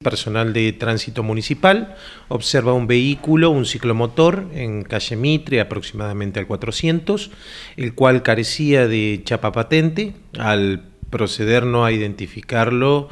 Personal de tránsito municipal observa un vehículo, un ciclomotor, en calle Mitre, aproximadamente al 400, el cual carecía de chapa patente. Al no a identificarlo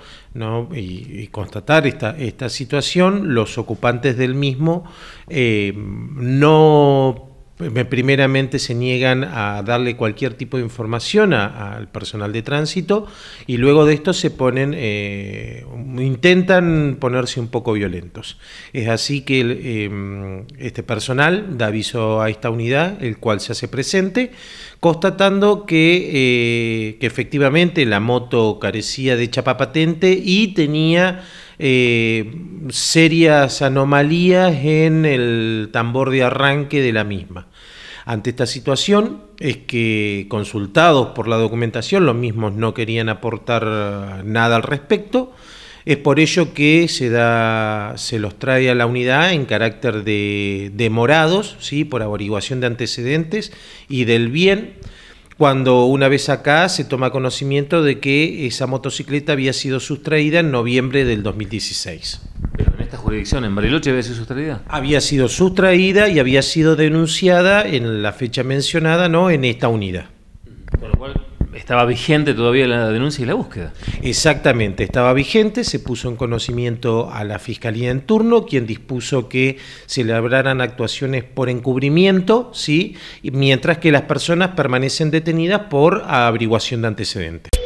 y, constatar esta, situación, los ocupantes del mismo eh, no primeramente se niegan a darle cualquier tipo de información al personal de tránsito y luego de esto se ponen eh, intentan ponerse un poco violentos. Es así que em, este personal da aviso a esta unidad, el cual se hace presente, constatando que, eh, efectivamente la moto carecía de chapa patente y tenía eh, serias anomalías en el tambor de arranque de la misma. Ante esta situación es que consultados por la documentación, los mismos no querían aportar nada al respecto es por ello que se, da, se los trae a la unidad en carácter de, demorados, morados, ¿sí? por averiguación de antecedentes y del bien, cuando una vez acá se toma conocimiento de que esa motocicleta había sido sustraída en noviembre del 2016. Pero en esta jurisdicción, en Bariloche, había sido sustraída. Había sido sustraída y había sido denunciada en la fecha mencionada, ¿no? En esta unidad estaba vigente todavía la denuncia y la búsqueda. Exactamente, estaba vigente, se puso en conocimiento a la Fiscalía en turno, quien dispuso que se labraran actuaciones por encubrimiento, ¿sí? mientras que las personas permanecen detenidas por averiguación de antecedentes.